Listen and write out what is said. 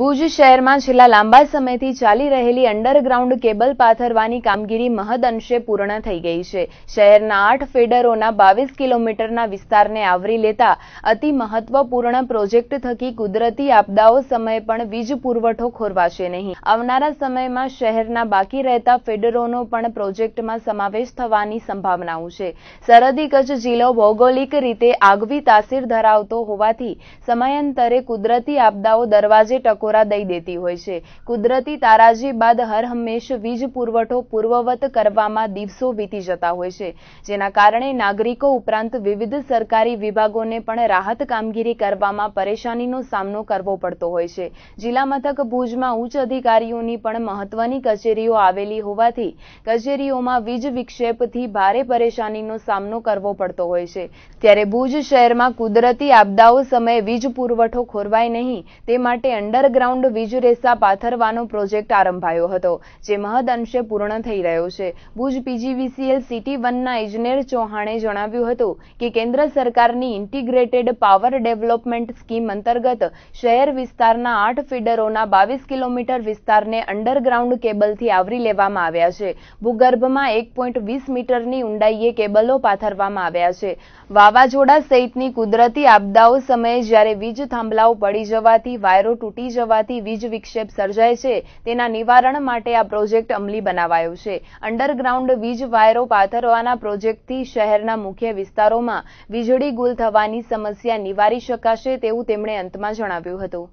ભુજ શહેરમાં છેલ્લા લાંબા સમયથી ચાલી રહેલી અંડરગ્રાઉન્ડ કેબલ પાથરવાની કામગીરી મહદ અંશે પૂર્ણ થઈ ગઈ છે શહેરના આઠ ફેડરોના બાવીસ કિલોમીટરના વિસ્તારને આવરી લેતા અતિ મહત્વપૂર્ણ પ્રોજેક્ટ થકી કુદરતી આપદાઓ સમયે પણ વીજ પુરવઠો ખોરવાશે નહીં આવનારા સમયમાં શહેરના બાકી રહેતા ફેડરોનો પણ પ્રોજેક્ટમાં સમાવેશ થવાની સંભાવનાઓ છે સરહદી કચ્છ જિલ્લો ભૌગોલિક રીતે આગવી તાસીર ધરાવતો હોવાથી સમયાંતરે કુદરતી આપદાઓ દરવાજે ટકો ટકોરા દઈ દેતી હોય છે કુદરતી તારાજી બાદ હરહંમેશ વીજ પુરવઠો પૂર્વવત કરવામાં દિવસો વીતી જતા હોય છે જેના કારણે નાગરિકો ઉપરાંત વિવિધ સરકારી વિભાગોને પણ રાહત કામગીરી કરવામાં પરેશાનીનો સામનો કરવો પડતો હોય છે જિલ્લા મથક ભુજમાં ઉચ્ચ અધિકારીઓની પણ મહત્વની કચેરીઓ આવેલી હોવાથી કચેરીઓમાં વીજ વિક્ષેપથી ભારે પરેશાનીનો સામનો કરવો પડતો હોય છે ત્યારે ભુજ શહેરમાં કુદરતી આપદાઓ સમયે વીજ પુરવઠો ખોરવાય નહીં તે માટે અંડર અંડરગ્રાઉન્ડ વીજ રેસા પાથરવાનો પ્રોજેક્ટ આરંભાયો હતો જે મહદ અંશે પૂર્ણ થઈ રહ્યો છે ભુજ પીજીવીસીએલ સિટી વનના ઇજનેર ચૌહાણે જણાવ્યું હતું કે કેન્દ્ર સરકારની ઇન્ટિગ્રેટેડ પાવર ડેવલપમેન્ટ સ્કીમ અંતર્ગત શહેર વિસ્તારના આઠ ફીડરોના બાવીસ કિલોમીટર વિસ્તારને અંડરગ્રાઉન્ડ કેબલથી આવરી લેવામાં આવ્યા છે ભૂગર્ભમાં એક પોઈન્ટ વીસ મીટરની ઊંડાઈએ કેબલો પાથરવામાં આવ્યા છે વાવાઝોડા સહિતની કુદરતી આપદાઓ સમયે જ્યારે વીજ થાંભલાઓ પડી જવાથી વાયરો તૂટી જવા જવાથી વીજ વિક્ષેપ સર્જાય છે તેના નિવારણ માટે આ પ્રોજેક્ટ અમલી બનાવાયો છે અંડરગ્રાઉન્ડ વીજ વાયરો પાથરવાના પ્રોજેક્ટથી શહેરના મુખ્ય વિસ્તારોમાં વીજળી ગુલ થવાની સમસ્યા નિવારી શકાશે તેવું તેમણે અંતમાં જણાવ્યું હતું